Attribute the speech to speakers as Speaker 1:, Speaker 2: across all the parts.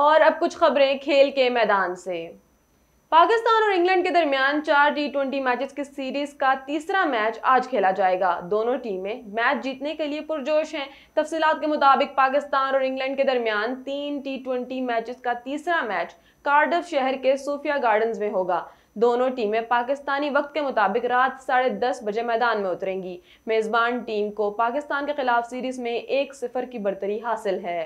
Speaker 1: और अब कुछ खबरें खेल के मैदान से पाकिस्तान और इंग्लैंड के दरमियान चार टी ट्वेंटी मैचेस की सीरीज का तीसरा मैच आज खेला जाएगा दोनों टीमें मैच जीतने के लिए पुरजोश हैं तफसीत के मुताबिक पाकिस्तान और इंग्लैंड के दरमियान तीन टी ट्वेंटी मैचेस का तीसरा मैच कार्डफ शहर के सोफिया गार्डन्स में होगा दोनों टीमें पाकिस्तानी वक्त के मुताबिक रात साढ़े दस बजे मैदान में उतरेंगी मेज़बान टीम को पाकिस्तान के खिलाफ सीरीज में एक सिफर की बढ़तरी हासिल है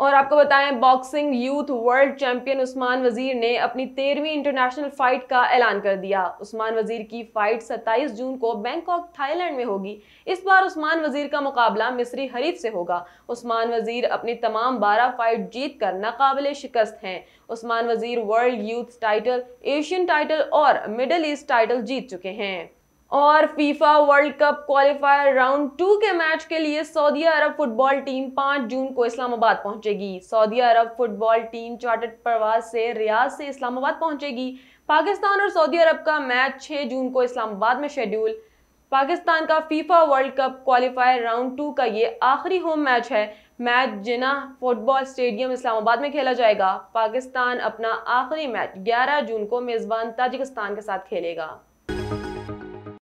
Speaker 1: और आपको बताएं boxing youth world champion Usman Wazir ने अपनी तेरहवीं इंटरनेशनल फाइट का ऐलान कर दिया उस्मान वजीर की फाइट 27 जून को बैंकॉक थाईलैंड में होगी इस बार उस्मान वजीर का मुकाबला मिस्री हरीफ से होगा उस्मान वजीर अपनी तमाम 12 फाइट जीत कर नाकबिल शिकस्त हैं Usman Wazir world youth title Asian title और मिडल ईस्ट टाइटल जीत चुके हैं और FIFA world cup qualifier round two के मैच के लिए सऊदी अरब फुटबॉल टीम पाँच जून को इस्लामाबाद पहुंचेगी Saudi Arab football team chartered प्रवास से रियाज से इस्लामाबाद पहुंचेगी पाकिस्तान और सऊदी अरब का मैच छः जून को इस्लामाबाद में शेड्यूल पाकिस्तान का FIFA world cup qualifier round two का ये आखिरी होम मैच है match Jinnah football stadium Islamabad में खेला जाएगा पाकिस्तान अपना आखिरी मैच 11 जून को मेज़बान ताजिकिस्तान के साथ खेलेगा